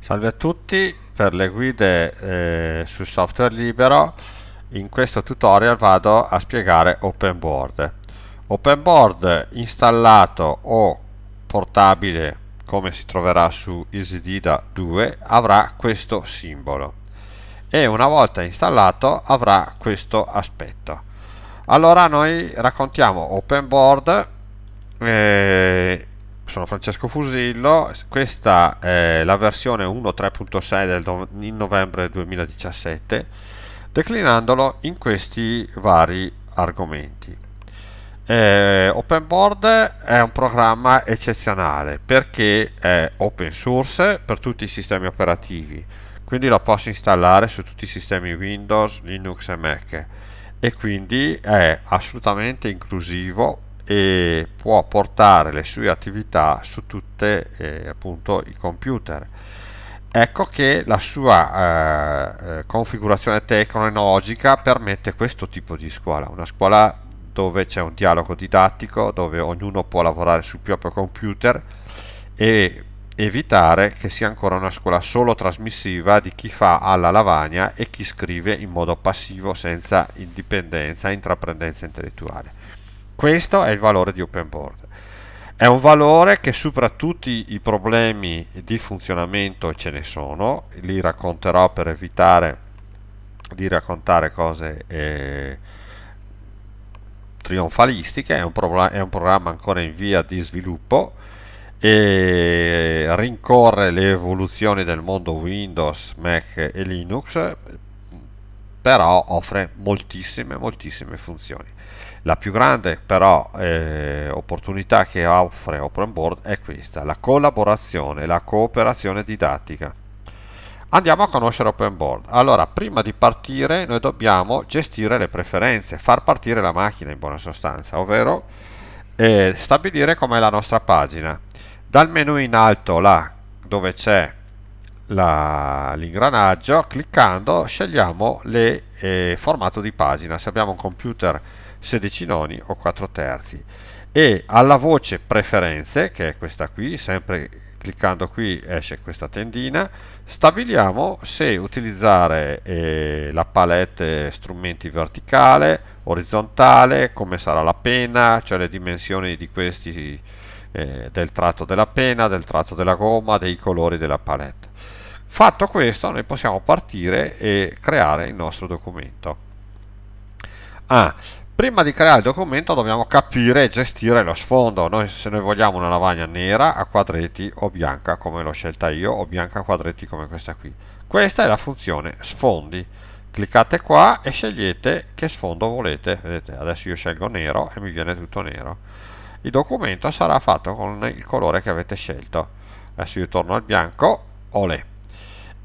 Salve a tutti, per le guide eh, su software libero in questo tutorial vado a spiegare OpenBoard. OpenBoard installato o portabile come si troverà su EasyDida 2 avrà questo simbolo e una volta installato avrà questo aspetto. Allora noi raccontiamo OpenBoard eh, sono Francesco Fusillo, questa è la versione 1.3.6 del no- novembre 2017, declinandolo in questi vari argomenti. Eh, Board è un programma eccezionale perché è open source per tutti i sistemi operativi, quindi lo posso installare su tutti i sistemi Windows, Linux e Mac e quindi è assolutamente inclusivo e può portare le sue attività su tutti eh, i computer. Ecco che la sua eh, eh, configurazione tecnologica permette questo tipo di scuola, una scuola dove c'è un dialogo didattico, dove ognuno può lavorare sul proprio computer e evitare che sia ancora una scuola solo trasmissiva di chi fa alla lavagna e chi scrive in modo passivo senza indipendenza e intraprendenza intellettuale. Questo è il valore di Open Board. È un valore che supera tutti i problemi di funzionamento e ce ne sono, li racconterò per evitare di raccontare cose eh, trionfalistiche, è un, è un programma ancora in via di sviluppo e rincorre le evoluzioni del mondo Windows, Mac e Linux, però offre moltissime, moltissime funzioni. La più grande però eh, opportunità che offre Open Board è questa, la collaborazione, la cooperazione didattica. Andiamo a conoscere Open Board. Allora, prima di partire noi dobbiamo gestire le preferenze, far partire la macchina in buona sostanza, ovvero eh, stabilire com'è la nostra pagina. Dal menu in alto là dove c'è l'ingranaggio, cliccando scegliamo il eh, formato di pagina. Se abbiamo un computer 16 noni o 4 terzi e alla voce preferenze che è questa qui sempre cliccando qui esce questa tendina stabiliamo se utilizzare eh, la palette strumenti verticale orizzontale come sarà la pena cioè le dimensioni di questi eh, del tratto della pena del tratto della gomma dei colori della palette fatto questo noi possiamo partire e creare il nostro documento ah Prima di creare il documento dobbiamo capire e gestire lo sfondo. Noi, se noi vogliamo una lavagna nera a quadretti o bianca come l'ho scelta io o bianca a quadretti come questa qui. Questa è la funzione sfondi. Cliccate qua e scegliete che sfondo volete. Vedete, adesso io scelgo nero e mi viene tutto nero. Il documento sarà fatto con il colore che avete scelto. Adesso io torno al bianco. Olè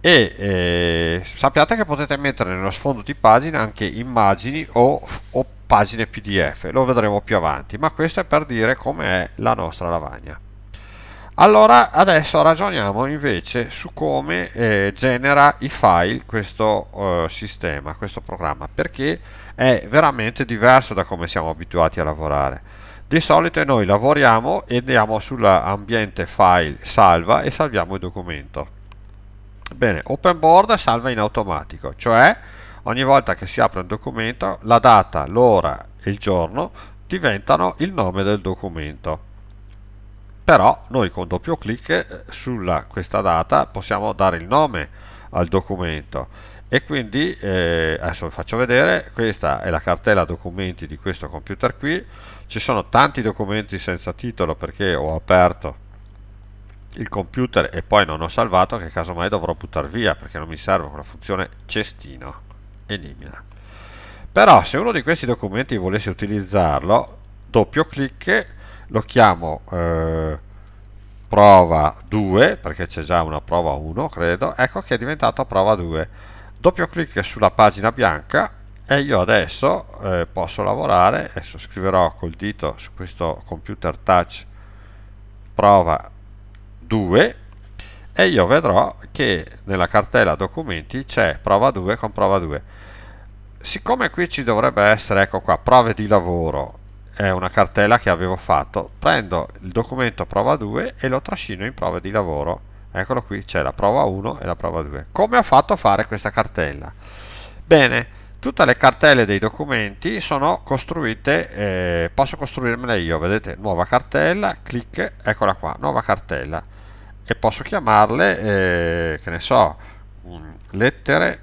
e eh, sappiate che potete mettere nello sfondo di pagina anche immagini o, o pagine PDF, lo vedremo più avanti, ma questo è per dire com'è la nostra lavagna. Allora adesso ragioniamo invece su come eh, genera i file questo eh, sistema, questo programma, perché è veramente diverso da come siamo abituati a lavorare. Di solito noi lavoriamo e andiamo sull'ambiente file salva e salviamo il documento. Bene, Open Board salva in automatico, cioè Ogni volta che si apre un documento, la data, l'ora e il giorno diventano il nome del documento. Però noi con doppio clic eh, sulla questa data possiamo dare il nome al documento e quindi eh, adesso vi faccio vedere questa è la cartella documenti di questo computer qui ci sono tanti documenti senza titolo perché ho aperto il computer e poi non ho salvato che casomai dovrò buttare via perché non mi serve con la funzione cestino elimina. Però se uno di questi documenti volesse utilizzarlo, doppio clic, lo chiamo eh, prova 2, perché c'è già una prova 1, credo, ecco che è diventato prova 2. Doppio clic sulla pagina bianca e io adesso eh, posso lavorare, adesso scriverò col dito su questo computer touch prova 2 e io vedrò che nella cartella documenti c'è prova 2 con prova 2 siccome qui ci dovrebbe essere ecco qua prove di lavoro è una cartella che avevo fatto prendo il documento prova 2 e lo trascino in prove di lavoro eccolo qui c'è la prova 1 e la prova 2 come ho fatto a fare questa cartella bene tutte le cartelle dei documenti sono costruite eh, posso costruirmele io vedete nuova cartella clic eccola qua nuova cartella e posso chiamarle, eh, che ne so, lettere,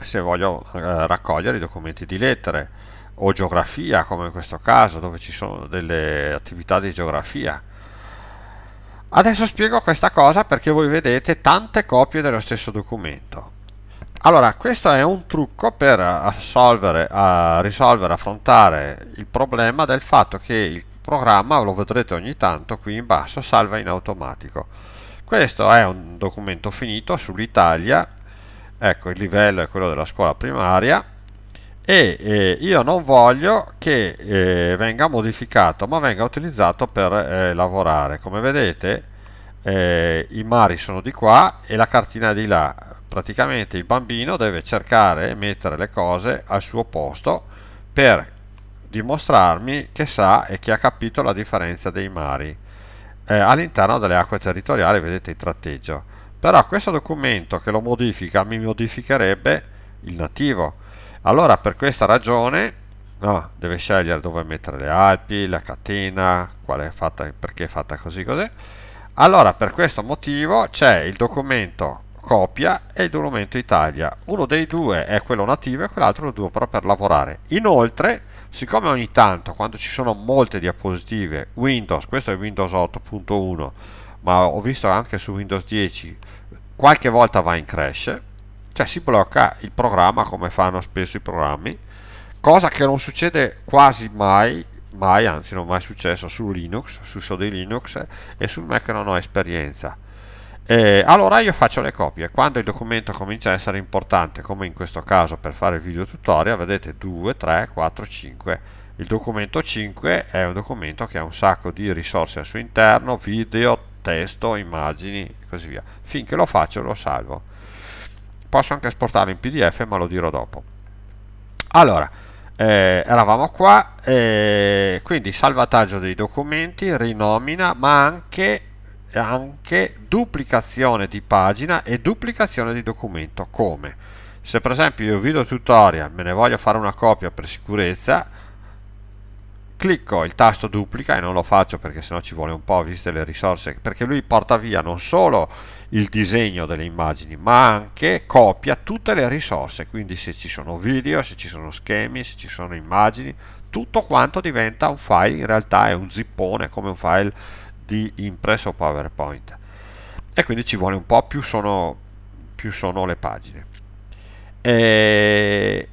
se voglio eh, raccogliere i documenti di lettere, o geografia, come in questo caso, dove ci sono delle attività di geografia. Adesso spiego questa cosa perché voi vedete tante copie dello stesso documento. Allora, questo è un trucco per assolvere, a risolvere, affrontare il problema del fatto che il programma, lo vedrete ogni tanto qui in basso, salva in automatico. Questo è un documento finito sull'Italia, ecco il livello è quello della scuola primaria e eh, io non voglio che eh, venga modificato ma venga utilizzato per eh, lavorare. Come vedete eh, i mari sono di qua e la cartina di là, praticamente il bambino deve cercare e mettere le cose al suo posto per dimostrarmi che sa e che ha capito la differenza dei mari eh, all'interno delle acque territoriali, vedete il tratteggio. Però questo documento che lo modifica mi modificherebbe il nativo. Allora per questa ragione no, deve scegliere dove mettere le Alpi, la catena, è fatta, perché è fatta così così. Allora per questo motivo c'è il documento copia e il documento Italia. Uno dei due è quello nativo e quell'altro lo due però per lavorare. Inoltre siccome ogni tanto quando ci sono molte diapositive Windows, questo è Windows 8.1 ma ho visto anche su Windows 10 qualche volta va in crash cioè si blocca il programma come fanno spesso i programmi cosa che non succede quasi mai mai anzi non è mai successo su Linux su Sode Linux e sul Mac non ho esperienza eh, allora io faccio le copie, quando il documento comincia a essere importante, come in questo caso per fare il video tutorial, vedete 2, 3, 4, 5. Il documento 5 è un documento che ha un sacco di risorse al suo interno, video, testo, immagini e così via. Finché lo faccio lo salvo. Posso anche esportarlo in PDF, ma lo dirò dopo. Allora, eh, eravamo qua, eh, quindi salvataggio dei documenti, rinomina, ma anche anche duplicazione di pagina e duplicazione di documento come se per esempio io video tutorial me ne voglio fare una copia per sicurezza clicco il tasto duplica e non lo faccio perché sennò ci vuole un po' viste le risorse perché lui porta via non solo il disegno delle immagini ma anche copia tutte le risorse quindi se ci sono video se ci sono schemi se ci sono immagini tutto quanto diventa un file in realtà è un zippone come un file di impresso PowerPoint e quindi ci vuole un po' più sono, più sono le pagine. E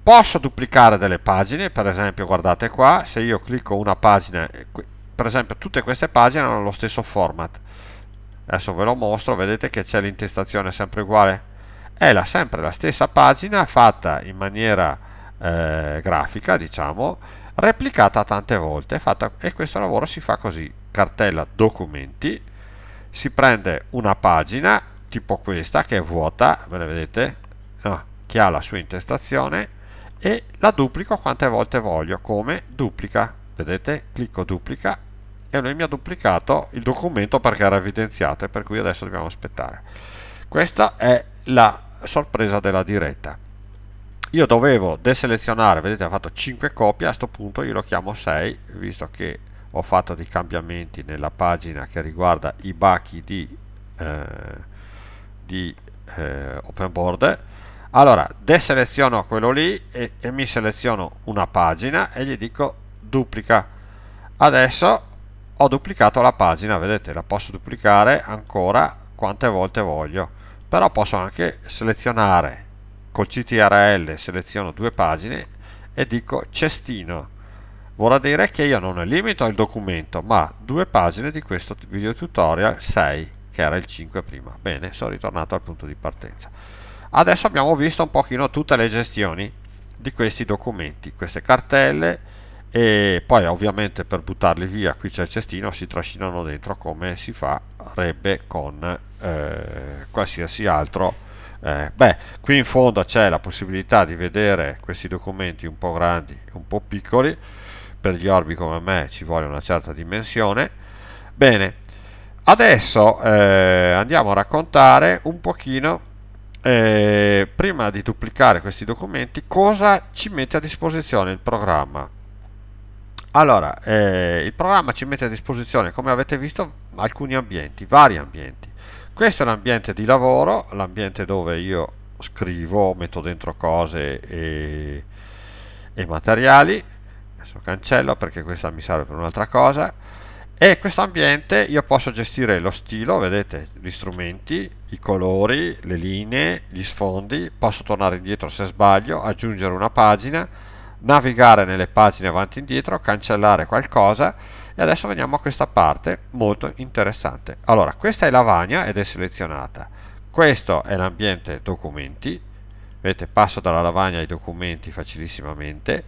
posso duplicare delle pagine, per esempio guardate qua, se io clicco una pagina, eh, per esempio tutte queste pagine hanno lo stesso format, adesso ve lo mostro, vedete che c'è l'intestazione sempre uguale, è la, sempre la stessa pagina fatta in maniera eh, grafica, diciamo, replicata tante volte fatta, e questo lavoro si fa così cartella documenti si prende una pagina tipo questa che è vuota ve la vedete no, che ha la sua intestazione e la duplico quante volte voglio come duplica vedete clicco duplica e lui mi ha duplicato il documento perché era evidenziato e per cui adesso dobbiamo aspettare questa è la sorpresa della diretta io dovevo deselezionare vedete ha fatto 5 copie a questo punto io lo chiamo 6 visto che ho fatto dei cambiamenti nella pagina che riguarda i bachi di, eh, di eh, open board allora deseleziono quello lì e, e mi seleziono una pagina e gli dico duplica adesso ho duplicato la pagina vedete la posso duplicare ancora quante volte voglio però posso anche selezionare col CTRL seleziono due pagine e dico cestino vorrà dire che io non limito il documento ma due pagine di questo video tutorial 6 che era il 5 prima bene sono ritornato al punto di partenza adesso abbiamo visto un pochino tutte le gestioni di questi documenti queste cartelle e poi ovviamente per buttarli via qui c'è il cestino si trascinano dentro come si farebbe con eh, qualsiasi altro eh, beh, qui in fondo c'è la possibilità di vedere questi documenti un po' grandi e un po' piccoli, per gli orbi come me ci vuole una certa dimensione. Bene, adesso eh, andiamo a raccontare un pochino, eh, prima di duplicare questi documenti, cosa ci mette a disposizione il programma. Allora, eh, il programma ci mette a disposizione, come avete visto, alcuni ambienti, vari ambienti questo è l'ambiente di lavoro, l'ambiente dove io scrivo, metto dentro cose e, e materiali. Adesso cancello perché questa mi serve per un'altra cosa. E questo ambiente io posso gestire lo stilo, vedete, gli strumenti, i colori, le linee, gli sfondi. Posso tornare indietro se sbaglio, aggiungere una pagina, navigare nelle pagine avanti e indietro, cancellare qualcosa e adesso veniamo a questa parte molto interessante allora questa è lavagna ed è selezionata questo è l'ambiente documenti vedete passo dalla lavagna ai documenti facilissimamente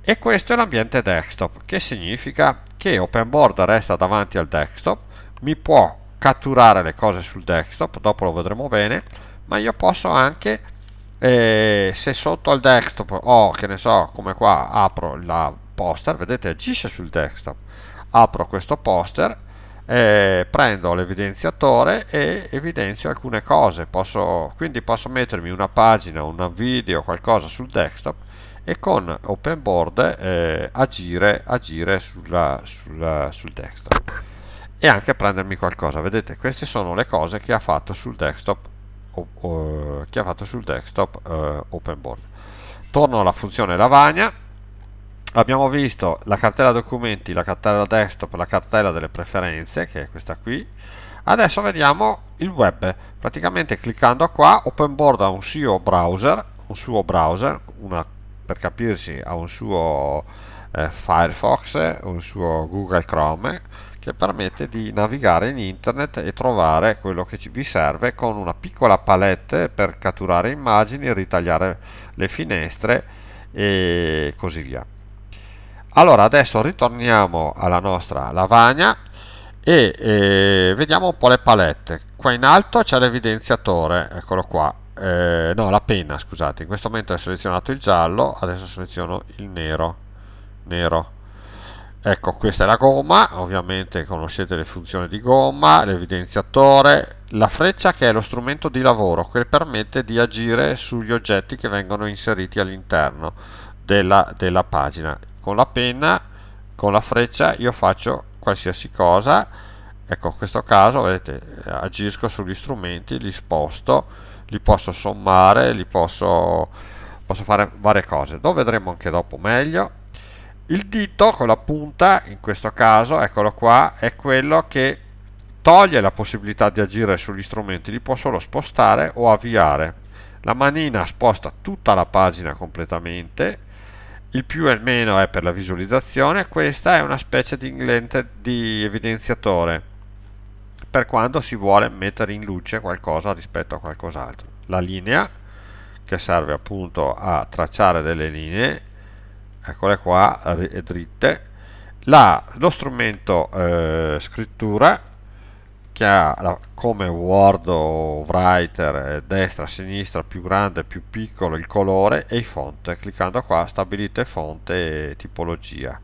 e questo è l'ambiente desktop che significa che open board resta davanti al desktop mi può catturare le cose sul desktop dopo lo vedremo bene ma io posso anche eh, se sotto al desktop ho che ne so come qua apro la poster vedete agisce sul desktop apro questo poster eh, prendo l'evidenziatore e evidenzio alcune cose posso, quindi posso mettermi una pagina, un video, qualcosa sul desktop e con OpenBoard eh, agire, agire sulla, sulla, sul desktop e anche prendermi qualcosa vedete queste sono le cose che ha fatto sul desktop, uh, che ha fatto sul desktop uh, eh, OpenBoard torno alla funzione lavagna abbiamo visto la cartella documenti, la cartella desktop, la cartella delle preferenze, che è questa qui. Adesso vediamo il web. Praticamente cliccando qua, Board ha un suo browser, un suo browser, una, per capirsi ha un suo eh, Firefox, un suo Google Chrome, che permette di navigare in internet e trovare quello che vi serve con una piccola palette per catturare immagini, ritagliare le finestre e così via allora adesso ritorniamo alla nostra lavagna e eh, vediamo un po' le palette qua in alto c'è l'evidenziatore eccolo qua eh, no la penna scusate in questo momento ho selezionato il giallo adesso seleziono il nero nero ecco questa è la gomma ovviamente conoscete le funzioni di gomma l'evidenziatore la freccia che è lo strumento di lavoro che permette di agire sugli oggetti che vengono inseriti all'interno della, della pagina con la penna con la freccia io faccio qualsiasi cosa ecco in questo caso vedete agisco sugli strumenti li sposto li posso sommare li posso, posso fare varie cose lo vedremo anche dopo meglio il dito con la punta in questo caso eccolo qua è quello che toglie la possibilità di agire sugli strumenti li può solo spostare o avviare la manina sposta tutta la pagina completamente il più meno è per la visualizzazione, questa è una specie di lente di evidenziatore per quando si vuole mettere in luce qualcosa rispetto a qualcos'altro. La linea che serve appunto a tracciare delle linee, eccole qua, dritte. La, lo strumento eh, scrittura che ha come Word o Writer eh, destra, sinistra, più grande, più piccolo il colore e i font. Cliccando qua stabilite fonte e tipologia.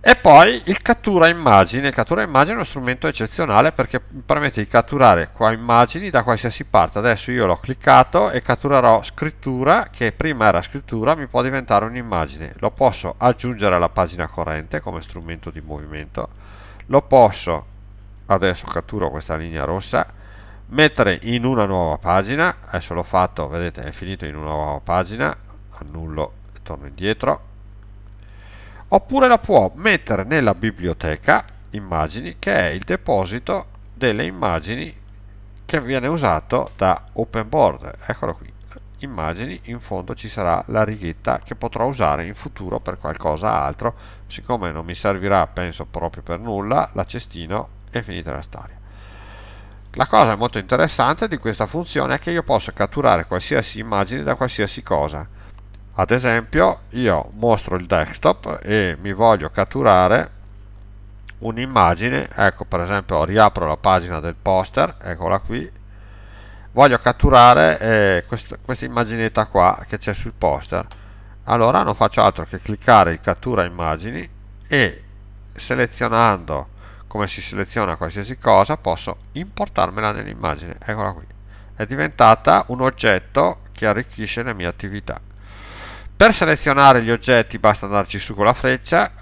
E poi il cattura immagine. Il cattura immagine è uno strumento eccezionale perché permette di catturare qua immagini da qualsiasi parte. Adesso io l'ho cliccato e catturerò scrittura che prima era scrittura, mi può diventare un'immagine. Lo posso aggiungere alla pagina corrente come strumento di movimento. Lo posso adesso catturo questa linea rossa mettere in una nuova pagina adesso l'ho fatto vedete è finito in una nuova pagina annullo e torno indietro oppure la può mettere nella biblioteca immagini che è il deposito delle immagini che viene usato da open OpenBoard eccolo qui immagini in fondo ci sarà la righetta che potrò usare in futuro per qualcosa altro siccome non mi servirà penso proprio per nulla la cestino è finita la storia la cosa molto interessante di questa funzione è che io posso catturare qualsiasi immagine da qualsiasi cosa ad esempio io mostro il desktop e mi voglio catturare un'immagine ecco per esempio riapro la pagina del poster eccola qui voglio catturare eh, quest questa immaginetta qua che c'è sul poster allora non faccio altro che cliccare il cattura immagini e selezionando come si seleziona qualsiasi cosa posso importarmela nell'immagine eccola qui è diventata un oggetto che arricchisce la mia attività per selezionare gli oggetti basta andarci su con la freccia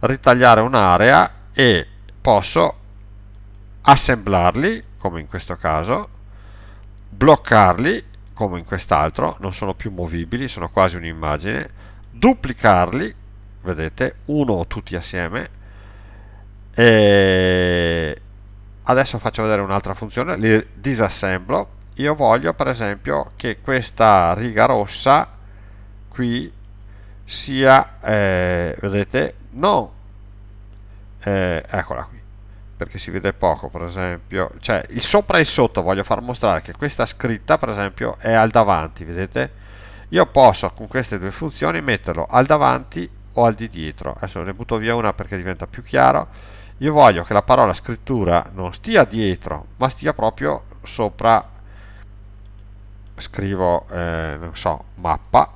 ritagliare un'area e posso assemblarli come in questo caso bloccarli come in quest'altro non sono più movibili sono quasi un'immagine duplicarli vedete uno o tutti assieme e eh, adesso faccio vedere un'altra funzione, li disassemblo. Io voglio per esempio che questa riga rossa qui sia, eh, vedete, no, eh, eccola qui, perché si vede poco per esempio, cioè il sopra e il sotto voglio far mostrare che questa scritta per esempio è al davanti, vedete? Io posso con queste due funzioni metterlo al davanti o al di dietro, adesso ne butto via una perché diventa più chiaro, io voglio che la parola scrittura non stia dietro ma stia proprio sopra scrivo eh, non so mappa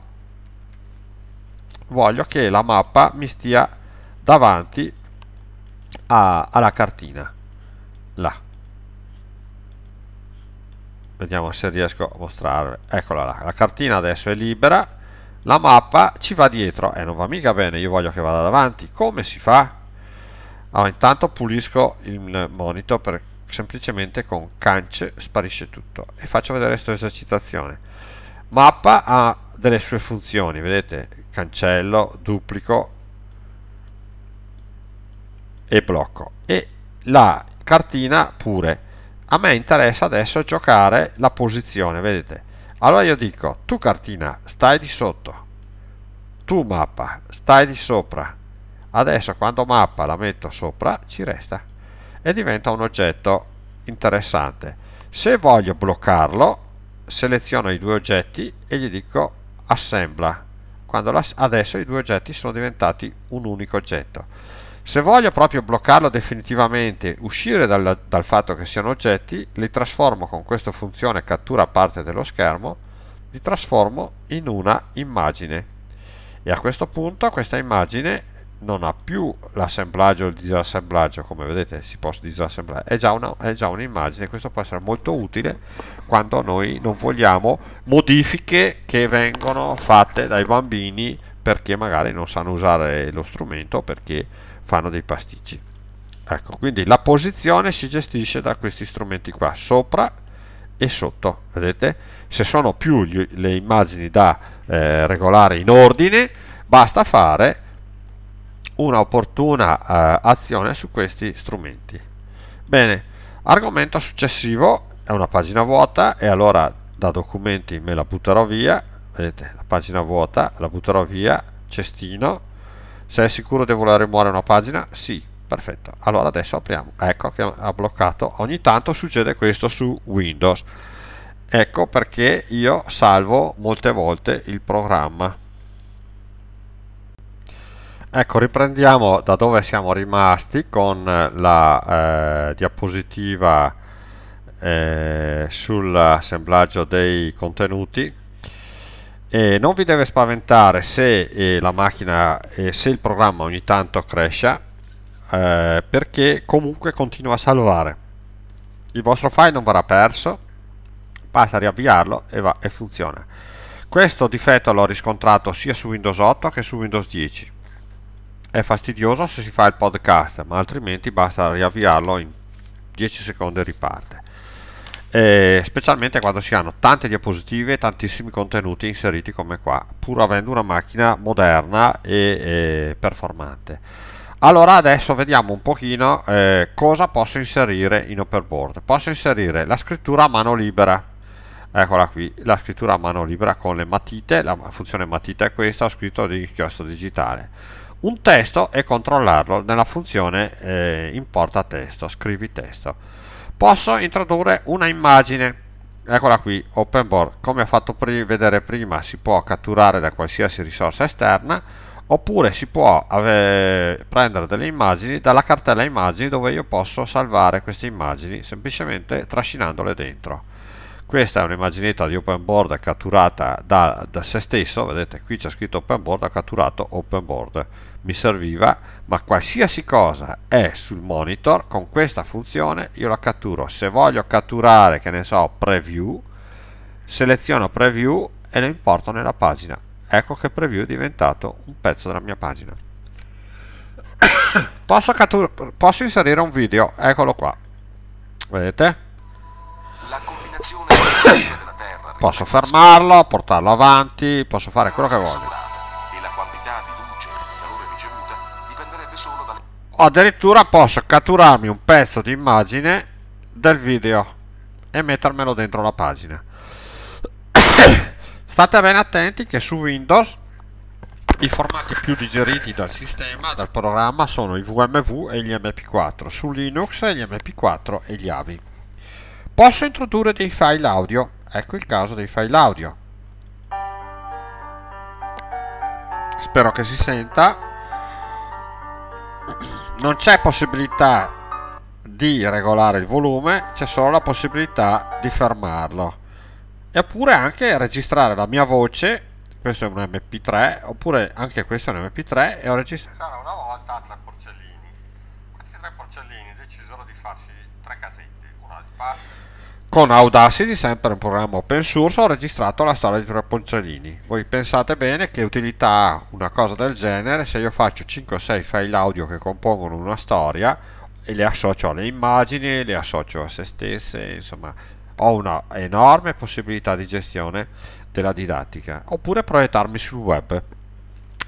voglio che la mappa mi stia davanti a, alla cartina là vediamo se riesco a mostrarvi eccola là la cartina adesso è libera la mappa ci va dietro e eh, non va mica bene io voglio che vada davanti come si fa? allora intanto pulisco il monitor perché semplicemente con cance sparisce tutto e faccio vedere questa esercitazione mappa ha delle sue funzioni vedete cancello duplico e blocco e la cartina pure a me interessa adesso giocare la posizione vedete allora io dico tu cartina stai di sotto tu mappa stai di sopra Adesso quando mappa la metto sopra ci resta e diventa un oggetto interessante. Se voglio bloccarlo seleziono i due oggetti e gli dico assembla. La, adesso i due oggetti sono diventati un unico oggetto. Se voglio proprio bloccarlo definitivamente, uscire dal, dal fatto che siano oggetti, li trasformo con questa funzione cattura parte dello schermo, li trasformo in una immagine. E a questo punto questa immagine non ha più l'assemblaggio o il disassemblaggio, come vedete si può disassemblare, è già, un'immagine, un questo può essere molto utile quando noi non vogliamo modifiche che vengono fatte dai bambini perché magari non sanno usare lo strumento, perché fanno dei pasticci. Ecco, quindi la posizione si gestisce da questi strumenti qua, sopra e sotto, vedete? Se sono più gli, le immagini da eh, regolare in ordine, basta fare una opportuna eh, azione su questi strumenti. Bene, argomento successivo è una pagina vuota e allora da documenti me la butterò via, vedete la pagina vuota, la butterò via, cestino, sei sicuro di voler rimuovere una pagina? Sì, perfetto. Allora adesso apriamo, ecco che ha bloccato, ogni tanto succede questo su Windows, ecco perché io salvo molte volte il programma. Ecco, riprendiamo da dove siamo rimasti con la eh, diapositiva eh, sull'assemblaggio dei contenuti. E non vi deve spaventare se eh, la macchina, eh, se il programma ogni tanto cresce, eh, perché comunque continua a salvare. Il vostro file non verrà perso, basta riavviarlo e, va, e funziona. Questo difetto l'ho riscontrato sia su Windows 8 che su Windows 10 è fastidioso se si fa il podcast, ma altrimenti basta riavviarlo in 10 secondi e riparte. E specialmente quando si hanno tante diapositive e tantissimi contenuti inseriti come qua, pur avendo una macchina moderna e, e performante. Allora adesso vediamo un pochino eh, cosa posso inserire in Operboard. Posso inserire la scrittura a mano libera. Eccola qui, la scrittura a mano libera con le matite, la funzione matita è questa, ho scritto di inchiostro digitale un testo e controllarlo nella funzione eh, importa testo, scrivi testo. Posso introdurre una immagine, eccola qui, open board, come ho fatto pri vedere prima si può catturare da qualsiasi risorsa esterna oppure si può prendere delle immagini dalla cartella immagini dove io posso salvare queste immagini semplicemente trascinandole dentro questa è un'immaginetta di open board catturata da, da, se stesso vedete qui c'è scritto open board ha catturato open board mi serviva ma qualsiasi cosa è sul monitor con questa funzione io la catturo se voglio catturare che ne so preview seleziono preview e lo importo nella pagina ecco che preview è diventato un pezzo della mia pagina posso, posso inserire un video eccolo qua vedete posso fermarlo, portarlo avanti, posso fare quello che voglio. O addirittura posso catturarmi un pezzo di immagine del video e mettermelo dentro la pagina. State ben attenti che su Windows i formati più digeriti dal sistema, dal programma, sono i VMV e gli MP4, su Linux gli MP4 e gli AVI. Posso introdurre dei file audio? Ecco il caso dei file audio. Spero che si senta. Non c'è possibilità di regolare il volume, c'è solo la possibilità di fermarlo. E oppure anche registrare la mia voce, questo è un MP3, oppure anche questo è un MP3 e ho registrato... una volta tre porcellini. Questi tre porcellini decisero di farsi tre casette con Audacity, sempre un programma open source, ho registrato la storia di tre Ponzolini. Voi pensate bene che utilità ha una cosa del genere se io faccio 5 o 6 file audio che compongono una storia e le associo alle immagini, le associo a se stesse, insomma ho una enorme possibilità di gestione della didattica. Oppure proiettarmi sul web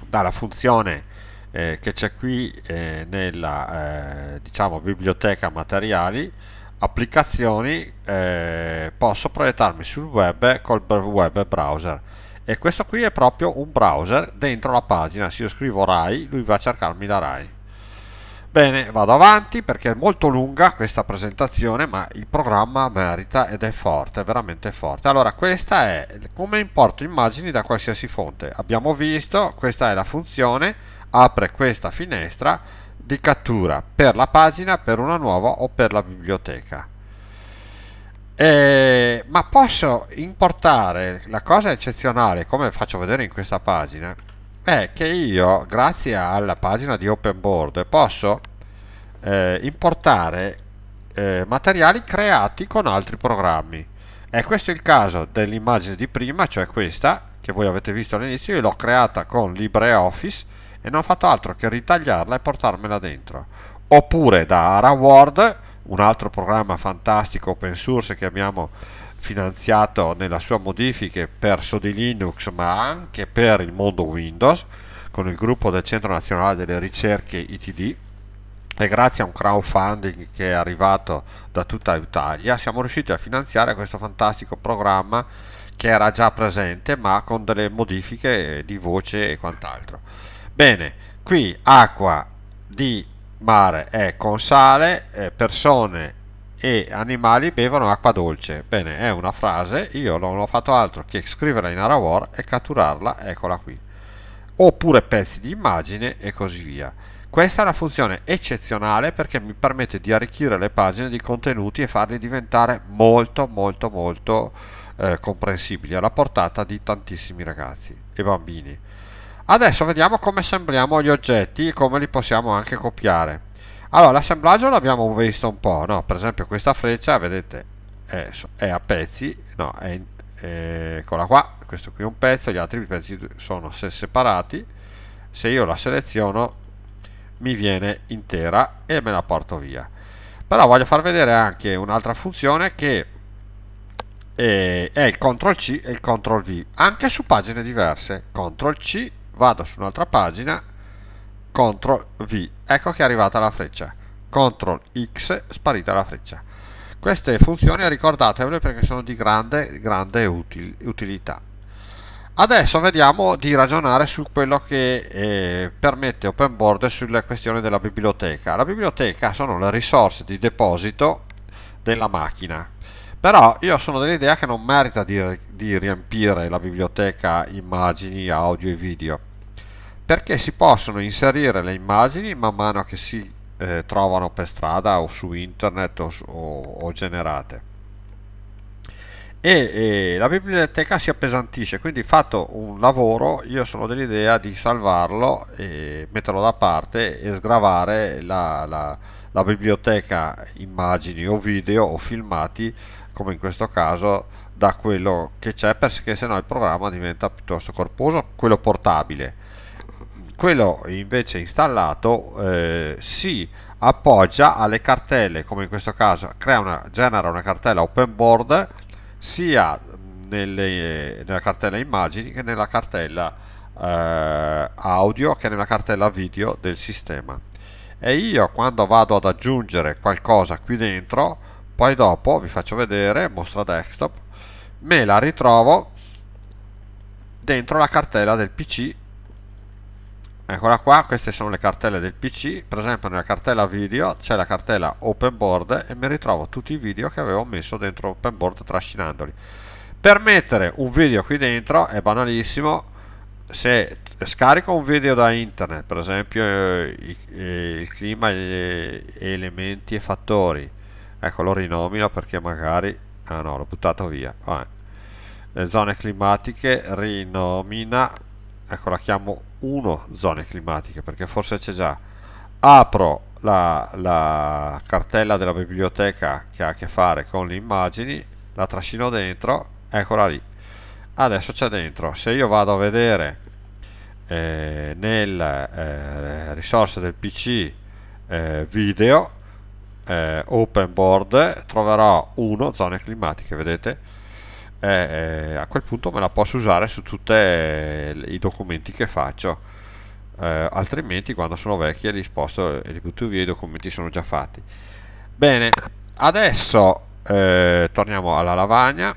dalla funzione eh, che c'è qui eh, nella eh, diciamo, biblioteca materiali applicazioni eh, posso proiettarmi sul web col web browser e questo qui è proprio un browser dentro la pagina se io scrivo RAI lui va a cercarmi da RAI bene vado avanti perché è molto lunga questa presentazione ma il programma merita ed è forte è veramente forte allora questa è come importo immagini da qualsiasi fonte abbiamo visto questa è la funzione apre questa finestra di cattura per la pagina, per una nuova o per la biblioteca. E, ma posso importare la cosa eccezionale come faccio vedere in questa pagina è che io grazie alla pagina di open board posso eh, importare eh, materiali creati con altri programmi e questo è il caso dell'immagine di prima cioè questa che voi avete visto all'inizio io l'ho creata con LibreOffice e non ho fatto altro che ritagliarla e portarmela dentro. Oppure da Ara Ward, un altro programma fantastico open source che abbiamo finanziato nella sua modifica per Sodi Linux ma anche per il mondo Windows con il gruppo del Centro Nazionale delle Ricerche ITD e grazie a un crowdfunding che è arrivato da tutta Italia siamo riusciti a finanziare questo fantastico programma che era già presente ma con delle modifiche di voce e quant'altro. Bene, qui acqua di mare è con sale, eh, persone e animali bevono acqua dolce. Bene, è una frase, io non ho fatto altro che scriverla in Arawar e catturarla, eccola qui. Oppure pezzi di immagine e così via. Questa è una funzione eccezionale perché mi permette di arricchire le pagine di contenuti e farli diventare molto molto molto eh, comprensibili alla portata di tantissimi ragazzi e bambini. Adesso vediamo come assembliamo gli oggetti e come li possiamo anche copiare. Allora, l'assemblaggio l'abbiamo visto un po', no? Per esempio questa freccia, vedete, è, è a pezzi, no, è è, eccola qua, questo qui è un pezzo, gli altri pezzi sono separati. Se io la seleziono mi viene intera e me la porto via. Però voglio far vedere anche un'altra funzione che eh, è il CTRL C e il CTRL V, anche su pagine diverse. CTRL C vado su un'altra pagina, CTRL V, ecco che è arrivata la freccia, CTRL X, sparita la freccia. Queste funzioni ricordatevele perché sono di grande, grande util utilità. Adesso vediamo di ragionare su quello che eh, permette OpenBoard sulla questione della biblioteca. La biblioteca sono le risorse di deposito della macchina, però io sono dell'idea che non merita di, di riempire la biblioteca immagini, audio e video, perché si possono inserire le immagini man mano che si eh, trovano per strada o su internet o, o, o generate. E, e la biblioteca si appesantisce, quindi fatto un lavoro io sono dell'idea di salvarlo, metterlo da parte e sgravare la, la la biblioteca immagini o video o filmati come in questo caso da quello che c'è perché sennò il programma diventa piuttosto corposo quello portabile quello invece installato eh, si appoggia alle cartelle come in questo caso una, genera una cartella open board sia nelle, nella cartella immagini che nella cartella eh, audio che nella cartella video del sistema e io quando vado ad aggiungere qualcosa qui dentro poi dopo vi faccio vedere mostra desktop me la ritrovo dentro la cartella del pc eccola qua queste sono le cartelle del pc per esempio nella cartella video c'è la cartella open board e mi ritrovo tutti i video che avevo messo dentro open board trascinandoli per mettere un video qui dentro è banalissimo se eh, scarica un video da internet, per esempio eh, il, eh, il clima, gli elementi e fattori. Ecco, lo rinomino perché magari... Ah no, l'ho buttato via. Vabbè. Le eh, zone climatiche rinomina... Ecco, la chiamo 1 zone climatiche perché forse c'è già. Apro la, la cartella della biblioteca che ha a che fare con le immagini, la trascino dentro, eccola lì. Adesso c'è dentro. Se io vado a vedere eh, nella eh, risorsa del PC eh, video eh, open board troverò 1 zone climatiche vedete eh, a quel punto me la posso usare su tutti eh, i documenti che faccio altrimenti quando sono vecchi li sposto e li butto via i documenti sono già fatti bene adesso torniamo alla lavagna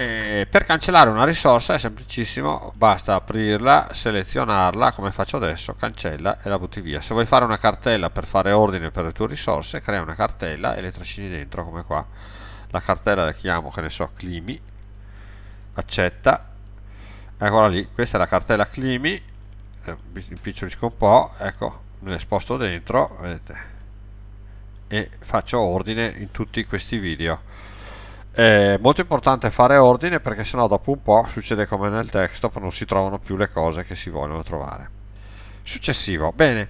e eh, per cancellare una risorsa è semplicissimo, basta aprirla, selezionarla come faccio adesso, cancella e la butti via. Se vuoi fare una cartella per fare ordine per le tue risorse, crea una cartella e le trascini dentro come qua. La cartella la chiamo, che ne so, climi, accetta, eccola lì, questa è la cartella climi, eh, impicciolisco un po', ecco, me le sposto dentro, vedete, e faccio ordine in tutti questi video è molto importante fare ordine perché sennò dopo un po' succede come nel desktop, non si trovano più le cose che si vogliono trovare. Successivo, bene,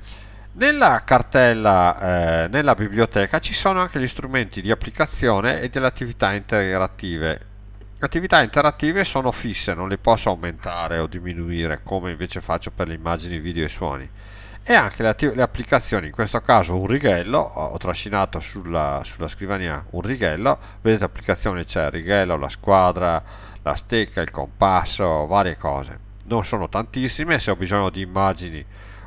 nella cartella, eh, nella biblioteca ci sono anche gli strumenti di applicazione e delle attività interattive. Le attività interattive sono fisse, non le posso aumentare o diminuire come invece faccio per le immagini, video e suoni e anche le, le, applicazioni, in questo caso un righello, ho, trascinato sulla, sulla, scrivania un righello, vedete applicazione c'è il righello, la squadra, la stecca, il compasso, varie cose. Non sono tantissime, se ho bisogno di immagini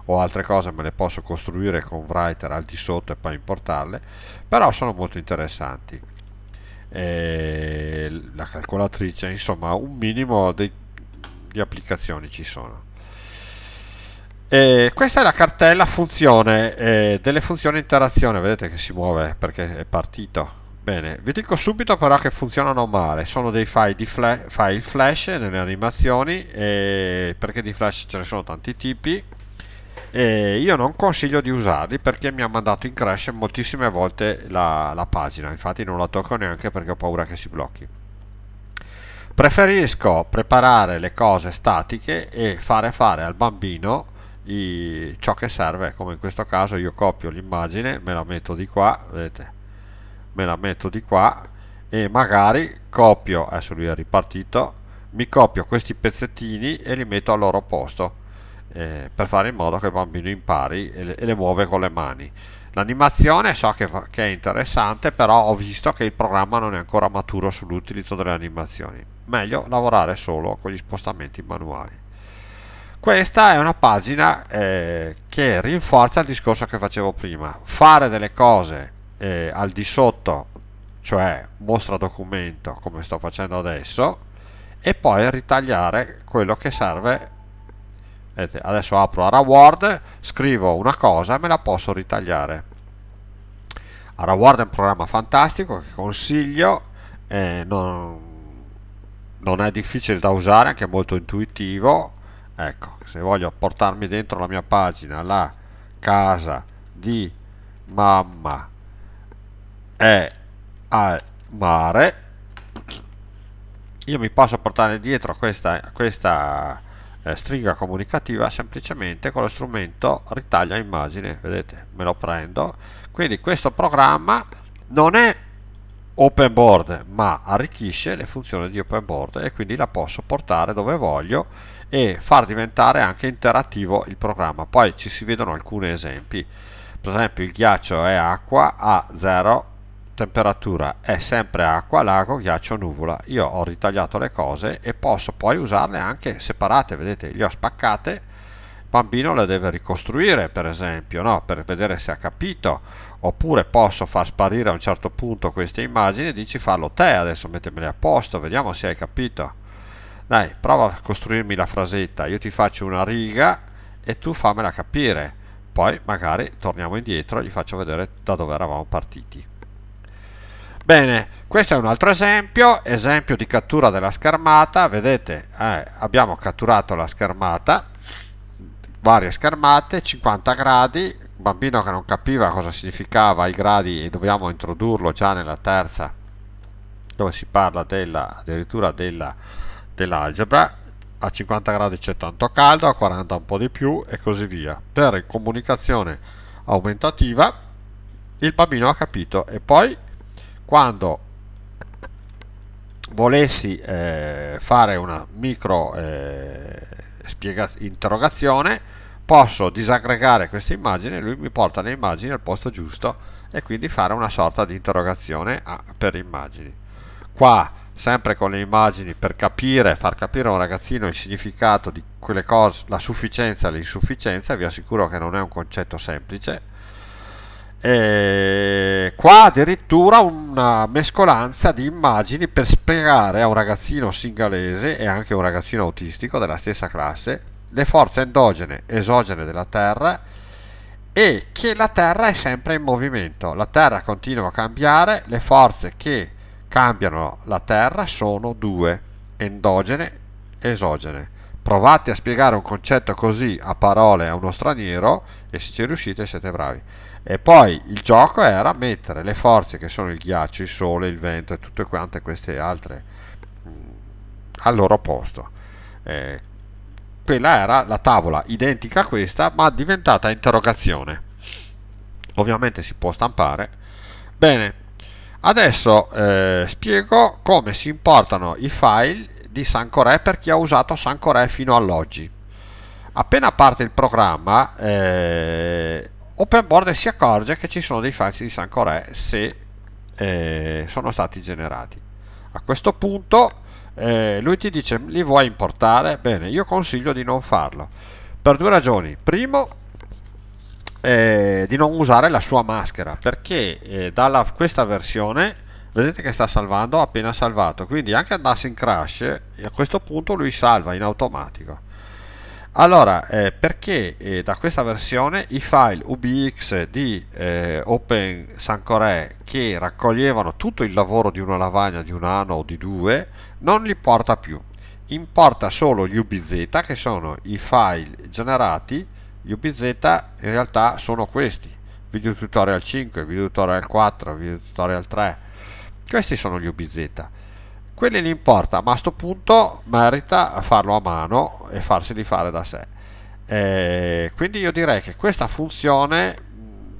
o altre cose me le posso costruire con Writer al di sotto e poi importarle, però sono molto interessanti. E la calcolatrice, insomma un minimo di, di applicazioni ci sono eh, questa è la cartella funzione eh, delle funzioni interazione, vedete che si muove perché è partito. Bene, vi dico subito però che funzionano male, sono dei file, di fla file flash nelle animazioni, eh, perché di flash ce ne sono tanti tipi, e io non consiglio di usarli perché mi ha mandato in crash moltissime volte la, la pagina, infatti non la tocco neanche perché ho paura che si blocchi. Preferisco preparare le cose statiche e fare fare al bambino i, ciò che serve come in questo caso io copio l'immagine me la metto di qua vedete me la metto di qua e magari copio adesso lui è ripartito mi copio questi pezzettini e li metto al loro posto eh, per fare in modo che il bambino impari e le, e le muove con le mani l'animazione so che, che, è interessante però ho visto che il programma non è ancora maturo sull'utilizzo delle animazioni meglio lavorare solo con gli spostamenti manuali questa è una pagina eh, che rinforza il discorso che facevo prima, fare delle cose eh, al di sotto, cioè mostra documento come sto facendo adesso, e poi ritagliare quello che serve. Vedete, adesso apro Ara Word, scrivo una cosa e me la posso ritagliare. Ara Word è un programma fantastico che consiglio, eh, non, non è difficile da usare, anche molto intuitivo ecco se voglio portarmi dentro la mia pagina la casa di mamma è al mare io mi posso portare dietro questa, questa eh, stringa comunicativa semplicemente con lo strumento ritaglia immagine vedete me lo prendo quindi questo programma non è open board ma arricchisce le funzioni di open board e quindi la posso portare dove voglio e far diventare anche interattivo il programma. Poi ci si vedono alcuni esempi, per esempio il ghiaccio è acqua a 0, temperatura è sempre acqua, lago, ghiaccio, nuvola. Io ho ritagliato le cose e posso poi usarle anche separate, vedete, le ho spaccate Il bambino le deve ricostruire per esempio no? per vedere se ha capito oppure posso far sparire a un certo punto queste immagini e dici fallo te adesso mettemele a posto vediamo se hai capito dai, prova a costruirmi la frasetta, io ti faccio una riga e tu fammela capire. Poi magari torniamo indietro e gli faccio vedere da dove eravamo partiti. Bene, questo è un altro esempio, esempio di cattura della schermata. Vedete, eh, abbiamo catturato la schermata, varie schermate, 50 gradi, un bambino che non capiva cosa significava i gradi e dobbiamo introdurlo già nella terza, dove si parla della, addirittura della l'algebra, a 50 gradi c'è tanto caldo, a 40 un po' di più e così via. Per comunicazione aumentativa il bambino ha capito e poi quando volessi eh, fare una micro eh, interrogazione posso disaggregare questa immagine e lui mi porta le immagini al posto giusto e quindi fare una sorta di interrogazione a, ah, per immagini qua sempre con le immagini per capire, far capire a un ragazzino il significato di quelle cose, la sufficienza e l'insufficienza, vi assicuro che non è un concetto semplice. E qua addirittura una mescolanza di immagini per spiegare a un ragazzino singalese e anche a un ragazzino autistico della stessa classe le forze endogene e esogene della Terra e che la Terra è sempre in movimento, la Terra continua a cambiare, le forze che cambiano la Terra sono due, endogene e esogene. Provate a spiegare un concetto così a parole a uno straniero e se ci riuscite siete bravi. E poi il gioco era mettere le forze che sono il ghiaccio, il sole, il vento e tutte quante queste altre mm, al loro posto. Eh, quella era la tavola identica a questa ma diventata interrogazione. Ovviamente si può stampare. Bene, Adesso eh, spiego come si importano i file di Sancoré per chi ha usato Sancoré fino all'oggi. Appena parte il programma, eh, OpenBoard si accorge che ci sono dei file di Sancoré se eh, sono stati generati. A questo punto eh, lui ti dice li vuoi importare? Bene, io consiglio di non farlo per due ragioni. Primo, eh, di non usare la sua maschera perché eh, dalla questa versione vedete che sta salvando appena salvato quindi anche andasse in crash eh, a questo punto lui salva in automatico allora eh, perché eh, da questa versione i file ubx di eh, open sancore che raccoglievano tutto il lavoro di una lavagna di un anno o di due non li porta più importa solo gli ubz che sono i file generati UPZ in realtà sono questi video tutorial 5, video tutorial 4, video tutorial 3 questi sono gli UBZ quelli li importa ma a sto punto merita farlo a mano e farseli fare da sé e quindi io direi che questa funzione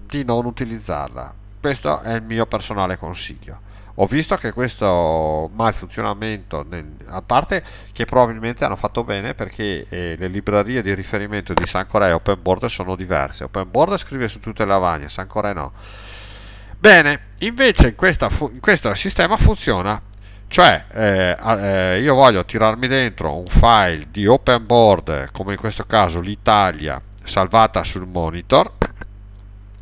di non utilizzarla questo è il mio personale consiglio ho visto che questo malfunzionamento, a parte che probabilmente hanno fatto bene perché eh, le librerie di riferimento di San Corea e Open Border sono diverse. Open Border scrive su tutte le lavagne, San Corea no. Bene, invece in, questa, in questo sistema funziona. Cioè, eh, eh, io voglio tirarmi dentro un file di open board, come in questo caso l'Italia, salvata sul monitor,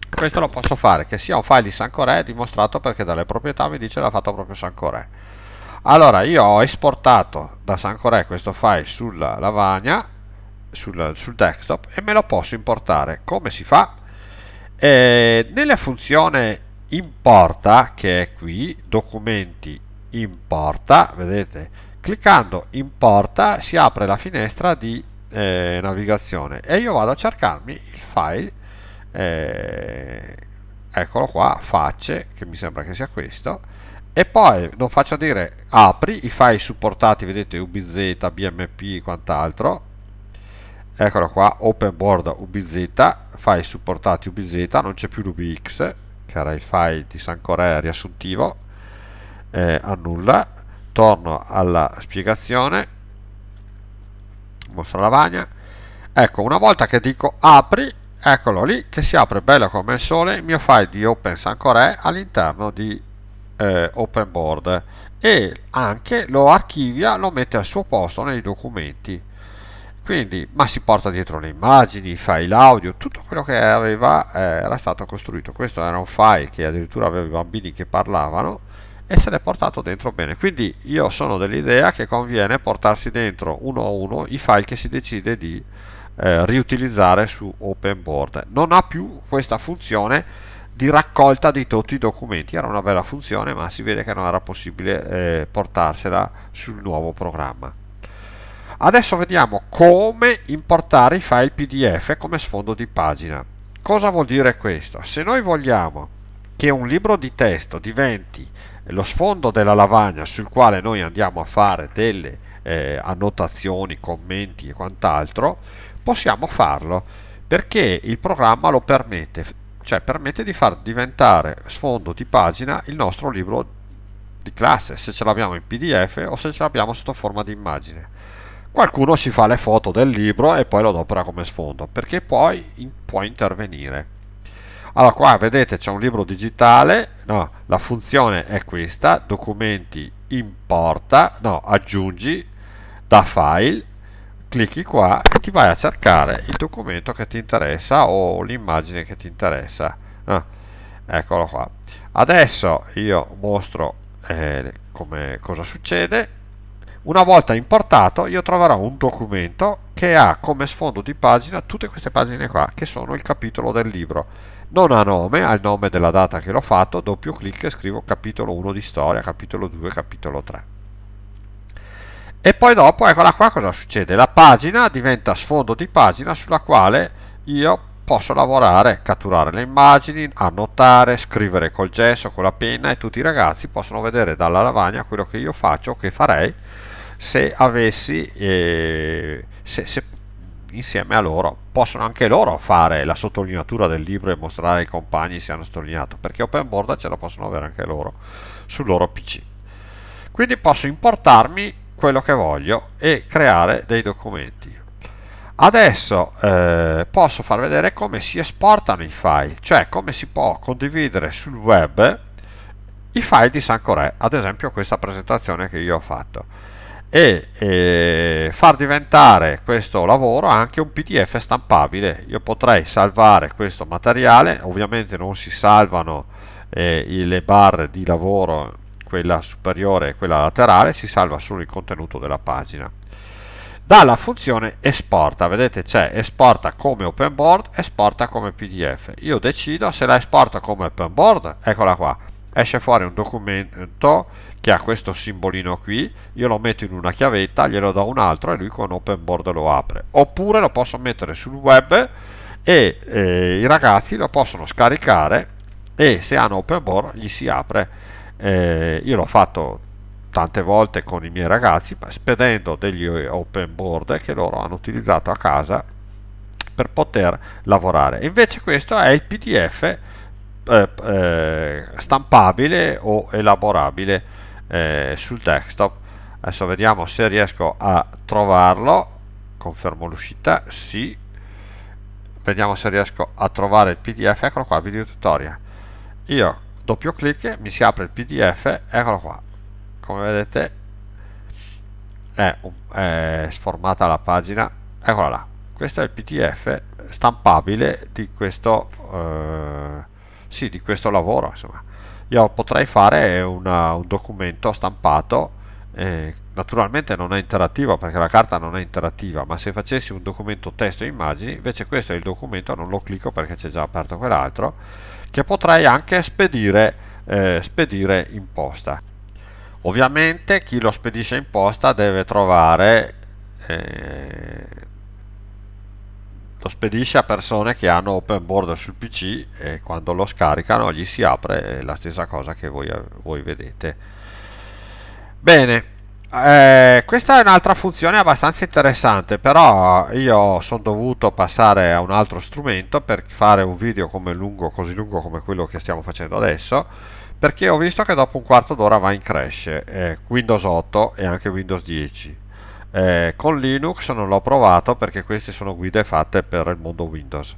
Ecco. questo lo posso fare che sia un file di Sancorè è dimostrato perché dalle proprietà mi dice l'ha fatto proprio Sancorè allora io ho esportato da Sancorè questo file sulla lavagna sul, sul desktop e me lo posso importare come si fa e eh, nella funzione importa che è qui documenti importa vedete cliccando importa si apre la finestra di eh, navigazione e io vado a cercarmi il file eh, eccolo qua, facce, che mi sembra che sia questo, e poi non faccio dire apri i file supportati, vedete UBZ, BMP e quant'altro, eccolo qua, open board UBZ, file supportati UBZ, non c'è più l'UBX, che era il file di Sancorea riassuntivo, eh, annulla, torno alla spiegazione, mostra lavagna, ecco una volta che dico apri Eccolo lì che si apre bello come il sole il mio file di OpenSancore all'interno di eh, OpenBoard e anche lo archivia, lo mette al suo posto nei documenti. Quindi, ma si porta dietro le immagini, i file audio, tutto quello che aveva, eh, era stato costruito. Questo era un file che addirittura aveva i bambini che parlavano e se l'è portato dentro bene. Quindi io sono dell'idea che conviene portarsi dentro uno a uno i file che si decide di eh, riutilizzare su open board Non ha più questa funzione di raccolta di tutti i documenti, era una bella funzione ma si vede che non era possibile eh, portarsela sul nuovo programma. Adesso vediamo come importare i file PDF come sfondo di pagina. Cosa vuol dire questo? Se noi vogliamo che un libro di testo diventi eh, lo sfondo della lavagna sul quale noi andiamo a fare delle eh, annotazioni, commenti e quant'altro, possiamo farlo perché il programma lo permette, cioè permette di far diventare sfondo di pagina il nostro libro di classe, se ce l'abbiamo in PDF o se ce l'abbiamo sotto forma di immagine. Qualcuno si fa le foto del libro e poi lo adopera come sfondo, perché poi in, può intervenire. Allora qua vedete c'è un libro digitale, no, la funzione è questa, documenti importa, no, aggiungi da file clicchi qua e ti vai a cercare il documento che ti interessa o l'immagine che ti interessa ah, eccolo qua adesso io mostro eh, come, cosa succede una volta importato io troverò un documento che ha come sfondo di pagina tutte queste pagine qua che sono il capitolo del libro non ha nome, ha il nome della data che l'ho fatto doppio clic e scrivo capitolo 1 di storia, capitolo 2, capitolo 3 e poi dopo eccola qua cosa succede la pagina diventa sfondo di pagina sulla quale io posso lavorare catturare le immagini annotare scrivere col gesso con la penna e tutti i ragazzi possono vedere dalla lavagna quello che io faccio che farei se avessi eh, se, se insieme a loro possono anche loro fare la sottolineatura del libro e mostrare ai compagni se hanno sottolineato perché open border ce la possono avere anche loro sul loro pc quindi posso importarmi quello che voglio e creare dei documenti. Adesso eh, posso far vedere come si esportano i file, cioè come si può condividere sul web i file di San Corè, ad esempio questa presentazione che io ho fatto, e eh, far diventare questo lavoro anche un PDF stampabile. Io potrei salvare questo materiale, ovviamente non si salvano eh, le barre di lavoro quella superiore e quella laterale, si salva solo il contenuto della pagina. Dalla funzione esporta, vedete c'è esporta come open board, esporta come pdf. Io decido se la esporto come open board, eccola qua, esce fuori un documento che ha questo simbolino qui, io lo metto in una chiavetta, glielo do un altro e lui con open board lo apre. Oppure lo posso mettere sul web e eh, i ragazzi lo possono scaricare e se hanno open board gli si apre eh, io l'ho fatto tante volte con i miei ragazzi spedendo degli open board che loro hanno utilizzato a casa per poter lavorare. Invece questo è il PDF eh, eh, stampabile o elaborabile eh, sul desktop. Adesso vediamo se riesco a trovarlo. Confermo l'uscita, sì. Vediamo se riesco a trovare il PDF. Eccolo qua, video tutorial. Io doppio clic mi si apre il pdf eccolo qua come vedete è, è sformata la pagina eccola là questo è il pdf stampabile di questo eh, sì di questo lavoro insomma io potrei fare una, un documento stampato eh, naturalmente non è interattivo perché la carta non è interattiva ma se facessi un documento testo e immagini invece questo è il documento non lo clicco perché c'è già aperto quell'altro che potrei anche spedire, eh, spedire in posta. Ovviamente chi lo spedisce in posta deve trovare, eh, lo spedisce a persone che hanno open board sul PC e quando lo scaricano gli si apre la stessa cosa che voi, voi vedete. Bene, eh, questa è un'altra funzione abbastanza interessante, però io sono dovuto passare a un altro strumento per fare un video lungo, così lungo come quello che stiamo facendo adesso, perché ho visto che dopo un quarto d'ora va in crash eh, Windows 8 e anche Windows 10. Eh, con Linux non l'ho provato perché queste sono guide fatte per il mondo Windows.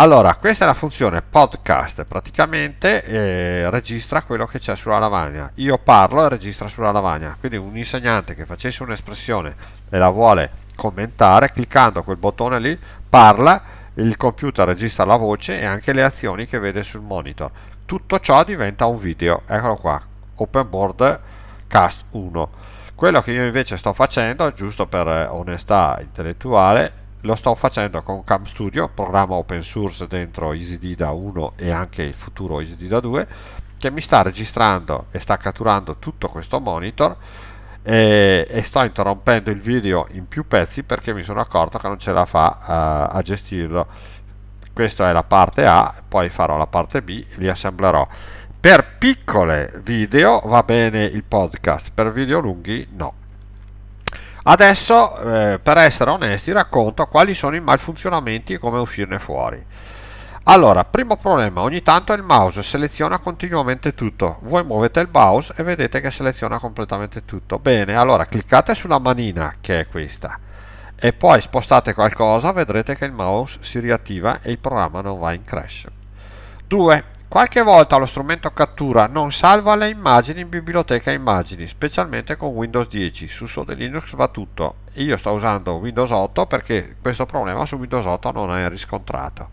Allora, questa è la funzione podcast, praticamente eh, registra quello che c'è sulla lavagna. Io parlo e registra sulla lavagna, quindi un insegnante che facesse un'espressione e la vuole commentare, cliccando quel bottone lì, parla, il computer registra la voce e anche le azioni che vede sul monitor. Tutto ciò diventa un video, eccolo qua, Open Board Cast 1. Quello che io invece sto facendo, giusto per eh, onestà intellettuale, lo sto facendo con Cam Studio, programma open source dentro EasyDida 1 e anche il futuro EasyDida 2, che mi sta registrando e sta catturando tutto questo monitor e, e, sto interrompendo il video in più pezzi perché mi sono accorto che non ce la fa a, eh, a gestirlo. Questa è la parte A, poi farò la parte B, li assemblerò. Per piccole video va bene il podcast, per video lunghi no. Adesso, eh, per essere onesti, racconto quali sono i malfunzionamenti e come uscirne fuori. Allora, primo problema, ogni tanto il mouse seleziona continuamente tutto. Voi muovete il mouse e vedete che seleziona completamente tutto. Bene, allora cliccate sulla manina che è questa e poi spostate qualcosa, vedrete che il mouse si riattiva e il programma non va in crash. 2. Qualche volta lo strumento cattura non salva le immagini in biblioteca immagini, specialmente con Windows 10, su Sode Linux va tutto. Io sto usando Windows 8 perché questo problema su Windows 8 non è riscontrato.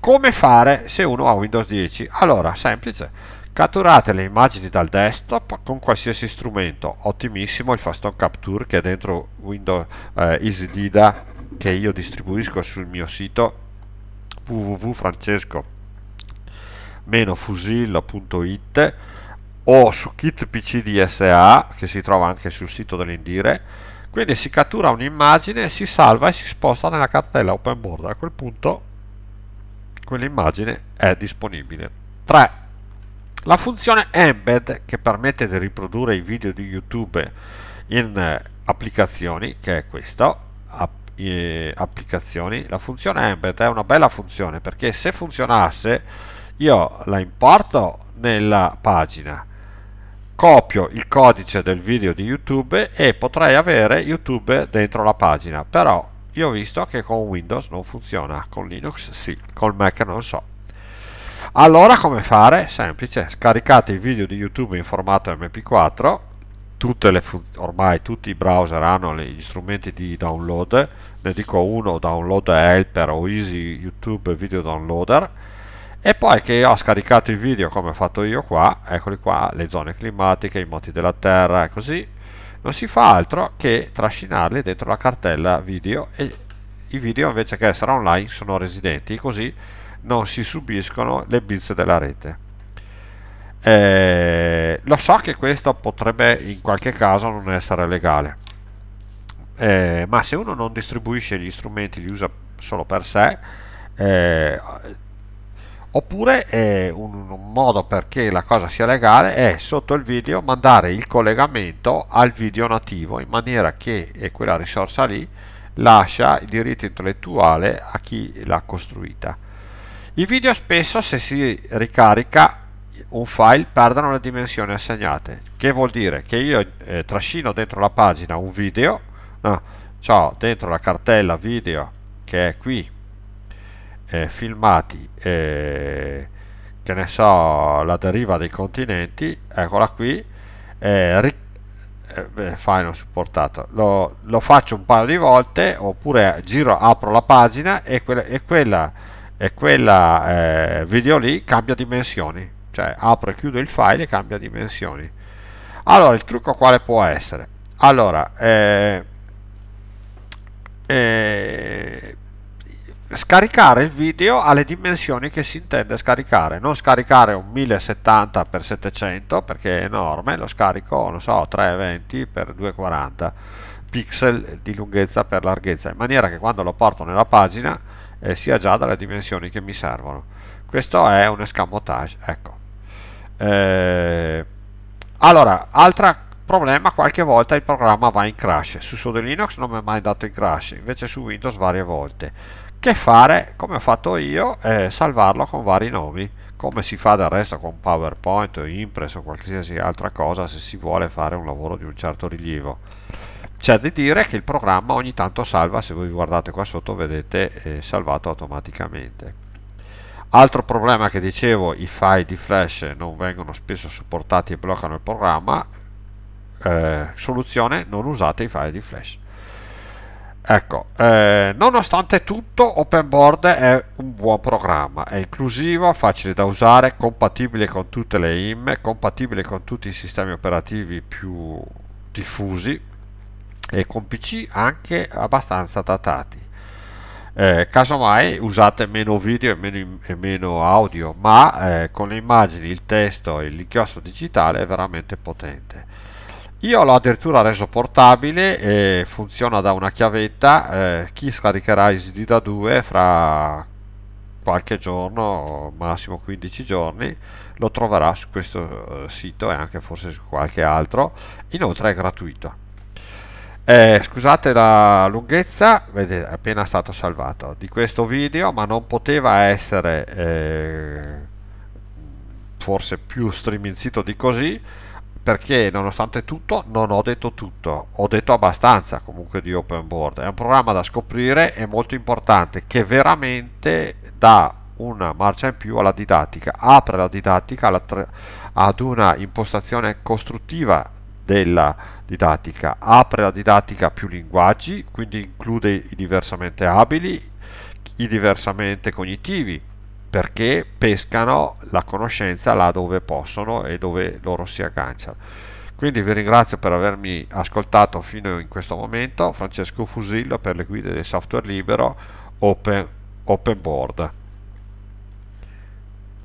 Come fare se uno ha Windows 10? Allora, semplice. Catturate le immagini dal desktop con qualsiasi strumento, ottimissimo il Faston Capture che è dentro Windows eh, EasyDida che io distribuisco sul mio sito www.francesco.com www.fusilla.it o su kit pcdsa che si trova anche sul sito dell'Indire quindi si cattura un'immagine, si salva e si sposta nella cartella open border a quel punto quell'immagine è disponibile 3. La funzione embed che permette di riprodurre i video di YouTube in eh, applicazioni che è questa eh, applicazioni la funzione embed è una bella funzione perché se funzionasse io la importo nella pagina copio il codice del video di YouTube e potrei avere YouTube dentro la pagina, però io ho visto che con Windows non funziona, con Linux sì, con Mac non so. Allora come fare? Semplice, scaricate i video di YouTube in formato MP4, ormai tutti i browser hanno gli strumenti di download, ne dico uno, Download Helper o Easy YouTube Video Downloader, e poi che ho scaricato i video come ho fatto io qua, eccoli qua, le zone climatiche, i monti della terra e così, non si fa altro che trascinarli dentro la cartella video e i video invece che essere online sono residenti, così non si subiscono le bizze della rete. Eh, lo so che questo potrebbe in qualche caso non essere legale, eh, ma se uno non distribuisce gli strumenti, li usa solo per sé, eh, oppure eh, un, un, modo perché la cosa sia legale è sotto il video mandare il collegamento al video nativo in maniera che eh, quella risorsa lì lascia il diritto intellettuale a chi l'ha costruita i video spesso se si ricarica un file perdono le dimensioni assegnate che vuol dire che io eh, trascino dentro la pagina un video no, ho dentro la cartella video che è qui eh, filmati, eh, che ne so, la deriva dei continenti, eccola qui, eh, ric- eh, file supportato, lo, lo, faccio un paio di volte oppure giro, apro la pagina e, que- e quella, e quella eh, video lì cambia dimensioni, cioè apro e chiudo il file e cambia dimensioni. Allora, il trucco quale può essere? Allora, eh, eh, scaricare il video alle dimensioni che si intende scaricare, non scaricare un 1070x700 perché è enorme, lo scarico, non so, 320x240 pixel di lunghezza per larghezza, in maniera che quando lo porto nella pagina eh, sia già dalle dimensioni che mi servono. Questo è un escamotage, ecco. Eh, allora, altro problema, qualche volta il programma va in crash. Su Sode Linux non mi è mai dato in crash, invece su Windows varie volte che fare come ho fatto io e salvarlo con vari nomi come si fa del resto con PowerPoint o Impress o qualsiasi altra cosa se si vuole fare un lavoro di un certo rilievo. C'è da dire che il programma ogni tanto salva, se voi guardate qua sotto vedete eh, salvato automaticamente. Altro problema che dicevo, i file di flash non vengono spesso supportati e bloccano il programma. Eh, soluzione, non usate i file di flash. Ecco, eh, nonostante tutto, OpenBoard è un buon programma, è inclusivo, facile da usare, compatibile con tutte le IM, compatibile con tutti i sistemi operativi più diffusi e con PC anche abbastanza datati. Eh, casomai usate meno video e meno, e meno audio, ma eh, con le immagini, il testo e l'inchiostro digitale è veramente potente. Io l'ho addirittura reso portabile e funziona da una chiavetta. Eh, chi scaricherà ISD da 2 fra qualche giorno, massimo 15 giorni, lo troverà su questo eh, sito e anche forse su qualche altro. Inoltre è gratuito. Eh, scusate la lunghezza, vedete, è appena stato salvato di questo video, ma non poteva essere eh, forse più striminzito di così perché nonostante tutto non ho detto tutto, ho detto abbastanza comunque di Open Board, è un programma da scoprire è molto importante che veramente dà una marcia in più alla didattica, apre la didattica alla ad una impostazione costruttiva della didattica, apre la didattica a più linguaggi, quindi include i diversamente abili, i diversamente cognitivi, perché pescano la conoscenza là dove possono e dove loro si agganciano. Quindi vi ringrazio per avermi ascoltato fino in questo momento, Francesco Fusillo per le guide del software libero Open, open Board.